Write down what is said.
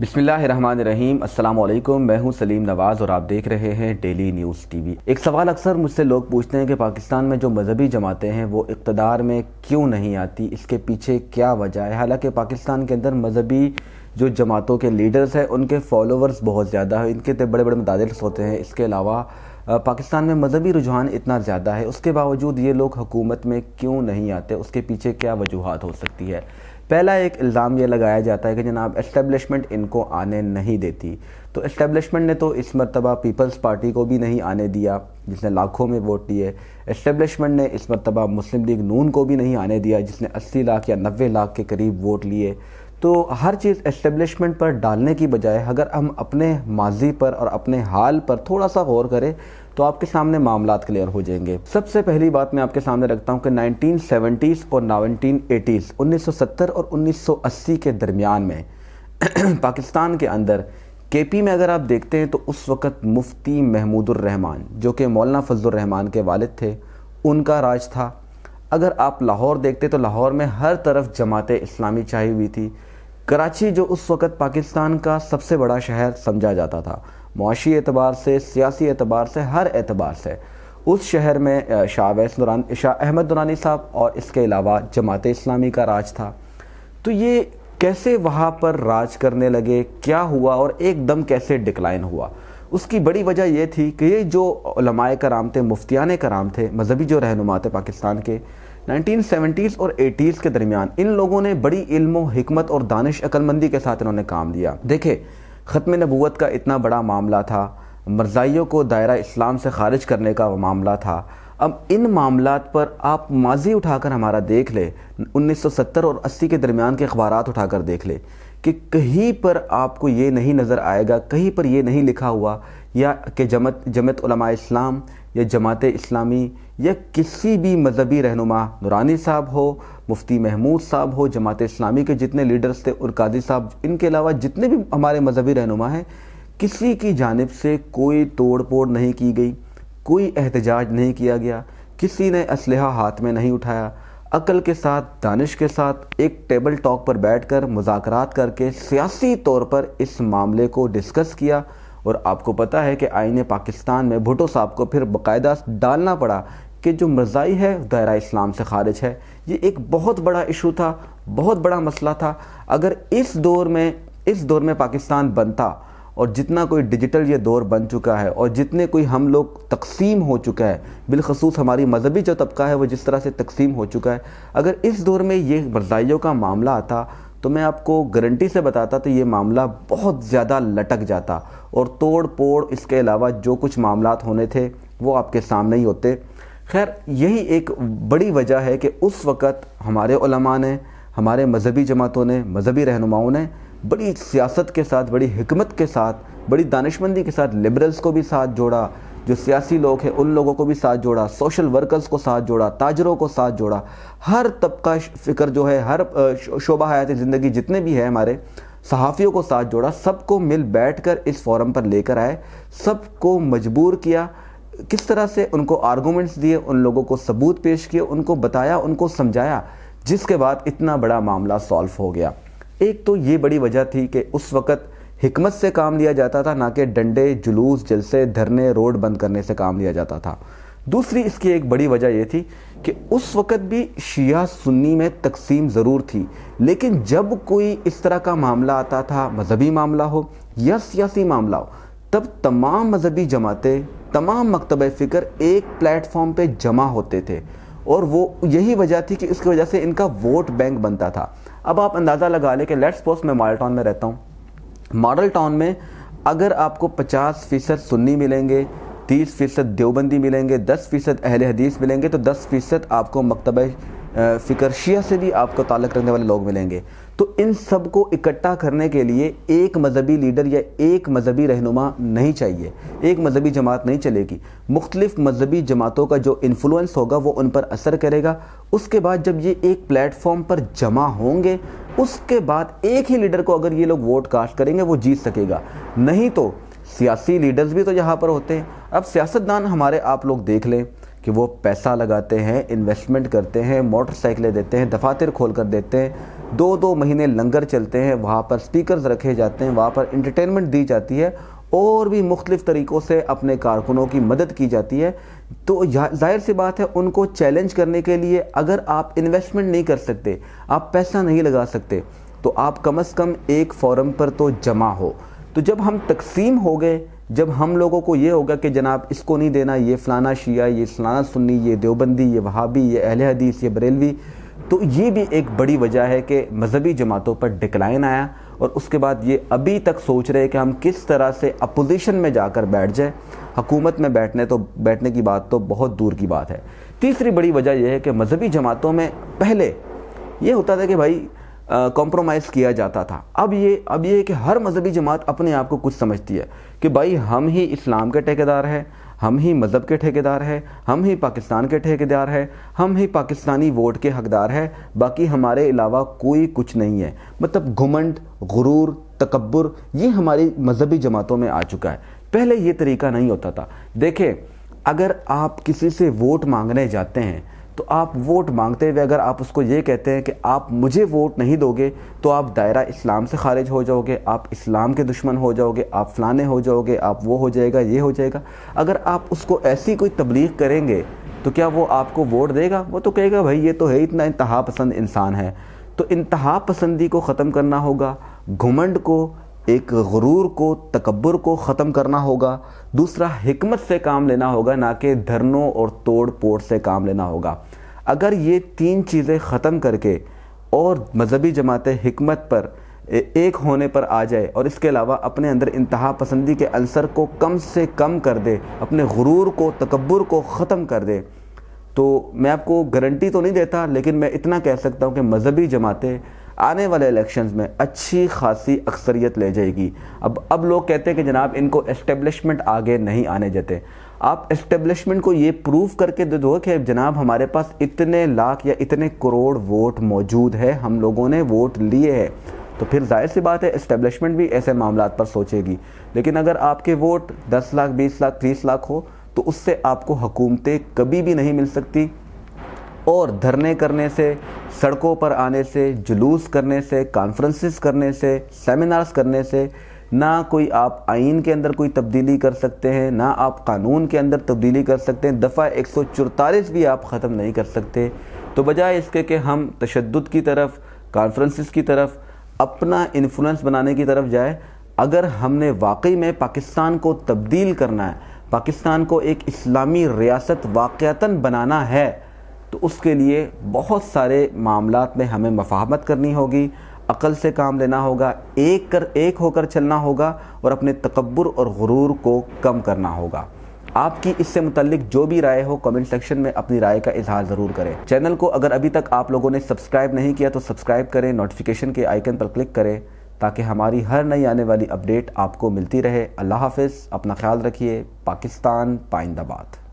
बिस्मिल्लाहिर्रहमानिर्रहीम अस्सलाम वालेकुम मैं हूं सलीम नवाज़ और आप देख रहे हैं डेली न्यूज़ टीवी एक सवाल अक्सर मुझसे लोग पूछते हैं कि पाकिस्तान में जो मजहबी जमातें हैं वो इकतदार में क्यों नहीं आती इसके पीछे क्या वजह है हालांकि पाकिस्तान के अंदर मजहबी जो जमातों के लीडर्स हैं उनके फॉलोवर्स बहुत ज़्यादा है इनके तो बड़े बड़े मदादर्स होते हैं इसके अलावा पाकिस्तान में मजहबी रुझान इतना ज़्यादा है उसके बावजूद ये लोग हुकूमत में क्यों नहीं आते उसके पीछे क्या वजूहत हो सकती है पहला एक इल्ज़ाम ये लगाया जाता है कि जनाब इस्टेबलिशमेंट इनको आने नहीं देती तो इस्टेबलिशमेंट ने तो इस मरतबा पीपल्स पार्टी को भी नहीं आने दिया जिसने लाखों में वोट लिए इस्टेबलिशमेंट ने इस मरतबा मुस्लिम लीग नून को भी नहीं आने दिया जिसने अस्सी लाख या नबे लाख के करीब वोट लिए तो हर चीज़ इस्टेब्लिशमेंट पर डालने की बजाय अगर हम अपने माजी पर और अपने हाल पर थोड़ा सा गौर करें तो आपके सामने मामला क्लियर हो जाएंगे सबसे पहली बात मैं आपके सामने रखता हूँ कि 1970s और 1980s 1970 और 1980 के दरमियान में पाकिस्तान के अंदर केपी में अगर आप देखते हैं तो उस वक़्त मुफ्ती महमूदुर रहमान जो कि मौलाना फजलरहमान रहमान के वालिद थे उनका राज था अगर आप लाहौर देखते तो लाहौर में हर तरफ जमात इस्लामी छाई हुई थी कराची जो उस वक़्त पाकिस्तान का सबसे बड़ा शहर समझा जाता था मुशी एतबार से सियासी एतबार से हर एतबार से उस शहर में शाह वैस शाह अहमद दुरानी साहब और इसके अलावा जमात इस्लामी का राज था तो ये कैसे वहाँ पर राज करने लगे क्या हुआ और एकदम कैसे डिक्लाइन हुआ उसकी बड़ी वजह यह थी कि ये जो लमाए कराम थे मुफ्तियान कराम थे मजहबी जो रहनुमा थे पाकिस्तान के 1970s और 80s के दरमियान इन लोगों ने बड़ी इल्म हमत और दानिश अकलमंदी के साथ इन्होंने काम लिया देखे ख़त्म नबूत का इतना बड़ा मामला था मरजाइयों को दायरा इस्लाम से खारिज करने का मामला था अब इन मामला पर आप माजी उठाकर हमारा देख ले 1970 और 80 के दरमियान के अखबार उठाकर देख ले कि कहीं पर आपको ये नहीं नज़र आएगा कहीं पर ये नहीं लिखा हुआ या कि जमत जमत इस्लाम या जमात इस्लामी या किसी भी मजहबी रहनुमा नुरानी साहब हो मुफ्ती महमूद साहब हो जमात इस्लामी के जितने लीडर्स थे और कादी साहब इनके अलावा जितने भी हमारे मजहबी रहनुमा हैं किसी की जानब से कोई तोड़ पोड़ नहीं की गई कोई एहतजाज नहीं किया गया किसी ने इसलह हाथ में नहीं उठाया अकल के साथ दानिश के साथ एक टेबल टॉक पर बैठकर मुजाकर करके सियासी तौर पर इस मामले को डिस्कस किया और आपको पता है कि आइन पाकिस्तान में भुटो साहब को फिर बाकायदा डालना पड़ा कि जो मर्जाई है दायरा इस्लाम से खारिज है ये एक बहुत बड़ा इशू था बहुत बड़ा मसला था अगर इस दौर में इस दौर में पाकिस्तान बनता और जितना कोई डिजिटल ये दौर बन चुका है और जितने कोई हम लोग तकसीम हो चुका है बिलखसूस हमारी मजहबी जो तबका है वो जिस तरह से तकसीम हो चुका है अगर इस दौर में ये बरसाइयों का मामला आता तो मैं आपको गारंटी से बताता तो ये मामला बहुत ज़्यादा लटक जाता और तोड़ पोड़ इसके अलावा जो कुछ मामला होने थे वो आपके सामने ही होते खैर यही एक बड़ी वजह है कि उस वक़्त हमारे ने हमारे मजहबी जमातों ने मजहबी रहनुमाओं ने बड़ी सियासत के साथ बड़ी हमत के साथ बड़ी दानशमंदी के साथ लिबरल्स को भी साथ जोड़ा जो सियासी लोग हैं उन लोगों को भी साथ जोड़ा सोशल वर्कर्स को साथ जोड़ा ताजरों को साथ जोड़ा हर तबका फ़िक्र जो है हर शोबा हयात ज़िंदगी जितने भी है हमारे सहाफ़ियों को साथ जोड़ा सबको मिल बैठ कर इस फोरम पर लेकर आए सबको मजबूर किया किस तरह से उनको आर्गूमेंट्स दिए उन लोगों को सबूत पेश किए उनको बताया उनको समझाया जिसके बाद इतना बड़ा मामला सॉल्व हो गया एक तो ये बड़ी वजह थी कि उस वक़्त हमत से काम लिया जाता था ना कि डंडे जुलूस जलसे धरने रोड बंद करने से काम लिया जाता था दूसरी इसकी एक बड़ी वजह यह थी कि उस वक़्त भी शिया सुन्नी में तकसीम ज़रूर थी लेकिन जब कोई इस तरह का मामला आता था मजहबी मामला हो या सियासी मामला हो तब तमाम मजहबी जमातें तमाम मकतब फ़िक्र एक प्लेटफॉर्म पर जमा होते थे और वो यही वजह थी कि इसकी वजह से इनका वोट बैंक बनता था अब आप अंदाज़ा लगा लें कि लेट्स सपोज मैं मॉडल टाउन में रहता हूँ मॉडल टाउन में अगर आपको पचास फ़ीसद सुन्नी मिलेंगे तीस फ़ीसद देवबंदी मिलेंगे दस फ़ीसद अहल हदीस मिलेंगे तो दस फ़ीसद आपको मकतब फ़िक्र शिया से भी आपको ताल्लुक़ रखने वाले लोग मिलेंगे तो इन सब को इकट्ठा करने के लिए एक मजहबी लीडर या एक मजहबी रहनुमा नहीं चाहिए एक मजहबी जमात नहीं चलेगी मुख्तलिफ मजहबी जमातों का जो इन्फ्लुएंस होगा वो उन पर असर करेगा उसके बाद जब ये एक प्लेटफॉर्म पर जमा होंगे उसके बाद एक ही लीडर को अगर ये लोग वोट कास्ट करेंगे वो जीत सकेगा नहीं तो सियासी लीडर्स भी तो यहाँ पर होते हैं अब सियासतदान हमारे आप लोग देख लें कि वो पैसा लगाते हैं इन्वेस्टमेंट करते हैं मोटरसाइकिलें देते हैं दफातर खोल कर देते हैं दो दो महीने लंगर चलते हैं वहाँ पर स्पीकर्स रखे जाते हैं वहाँ पर इंटरटेनमेंट दी जाती है और भी मुख्तफ तरीक़ों से अपने कारकुनों की मदद की जाती है तो जाहिर सी बात है उनको चैलेंज करने के लिए अगर आप इन्वेस्टमेंट नहीं कर सकते आप पैसा नहीं लगा सकते तो आप कम अज़ कम एक फॉरम पर तो जमा हो तो जब हम तकसीम हो गए जब हम लोगों को ये होगा कि जनाब इसको नहीं देना ये फ़लाना शिया ये फलाना सुन्नी ये देवबंदी ये वहाबी ये अहल हदीस ये बरेलवी तो ये भी एक बड़ी वजह है कि मजहबी जमातों पर डिक्लाइन आया और उसके बाद ये अभी तक सोच रहे कि हम किस तरह से अपोजिशन में जाकर बैठ जाए हकूमत में बैठने तो बैठने की बात तो बहुत दूर की बात है तीसरी बड़ी वजह यह है कि मजहबी जमातों में पहले ये होता था कि भाई कॉम्प्रोमाइज़ किया जाता था अब ये अब ये कि हर मजहबी जमात अपने आप को कुछ समझती है कि भाई हम ही इस्लाम के ठेकेदार हैं हम ही मज़हब के ठेकेदार हैं हम ही पाकिस्तान के ठेकेदार हैं हम ही पाकिस्तानी वोट के हकदार हैं बाकी हमारे अलावा कोई कुछ नहीं है मतलब घुमंड गुरूर तकबर ये हमारी मजहबी जमातों में आ चुका है पहले ये तरीका नहीं होता था देखे अगर आप किसी से वोट मांगने जाते हैं तो आप वोट मांगते हुए अगर आप उसको ये कहते हैं कि आप मुझे वोट नहीं दोगे तो आप दायरा इस्लाम से खारिज हो जाओगे आप इस्लाम के दुश्मन हो जाओगे आप फलाने हो जाओगे आप वो हो जाएगा ये हो जाएगा अगर आप उसको ऐसी कोई तबलीग करेंगे तो क्या वो आपको वोट देगा वो तो कहेगा भाई ये तो है इतना इंतहा पसंद इंसान है तो इंतहा पसंदी को ख़त्म करना होगा घुमंड को एक गुरूर को तकबर को ख़त्म करना होगा दूसरा हमत से काम लेना होगा ना कि धरनों और तोड़ पोड़ से काम लेना होगा अगर ये तीन चीज़ें ख़त्म करके और मजहबी जमात हमत पर एक होने पर आ जाए और इसके अलावा अपने अंदर इंतहा पसंदी के अंसर को कम से कम कर दे अपने गुरूर को तकबर को ख़त्म कर दे तो मैं आपको गारंटी तो नहीं देता लेकिन मैं इतना कह सकता हूँ कि मजहबी जमातें आने वाले इलेक्शंस में अच्छी खासी अक्सरियत ले जाएगी अब अब लोग कहते हैं कि जनाब इनको एस्टेब्लिशमेंट आगे नहीं आने देते आप इस्टेब्लिशमेंट को ये प्रूव करके दे दो कि जनाब हमारे पास इतने लाख या इतने करोड़ वोट मौजूद है हम लोगों ने वोट लिए हैं तो फिर जाहिर सी बात है एस्टेब्लिशमेंट भी ऐसे मामला पर सोचेगी लेकिन अगर आपके वोट दस लाख बीस लाख तीस लाख हो तो उससे आपको हुकूमतें कभी भी नहीं मिल सकती और धरने करने से सड़कों पर आने से जुलूस करने से कॉन्फ्रेंसिस करने से सेमिनार्स करने से ना कोई आप आइन के अंदर कोई तब्दीली कर सकते हैं ना आप कानून के अंदर तब्दीली कर सकते हैं दफ़ा एक भी आप ख़त्म नहीं कर सकते तो बजाय इसके कि हम तशद की तरफ कॉन्फ्रेंसिस की तरफ अपना इन्फ्लुएंस बनाने की तरफ जाए अगर हमने वाकई में पाकिस्तान को तब्दील करना है पाकिस्तान को एक इस्लामी रियासत वाक़ता बनाना है तो उसके लिए बहुत सारे मामला में हमें मफाहमत करनी होगी अकल से काम लेना होगा एक कर एक होकर चलना होगा और अपने तकबर और गुरूर को कम करना होगा आपकी इससे मुतलिक जो भी राय हो कमेंट सेक्शन में अपनी राय का इजहार ज़रूर करें चैनल को अगर अभी तक आप लोगों ने सब्सक्राइब नहीं किया तो सब्सक्राइब करें नोटिफिकेशन के आइकन पर क्लिक करें ताकि हमारी हर नई आने वाली अपडेट आपको मिलती रहे अल्लाह हाफिज़ अपना ख्याल रखिए पाकिस्तान पाइंदाबाद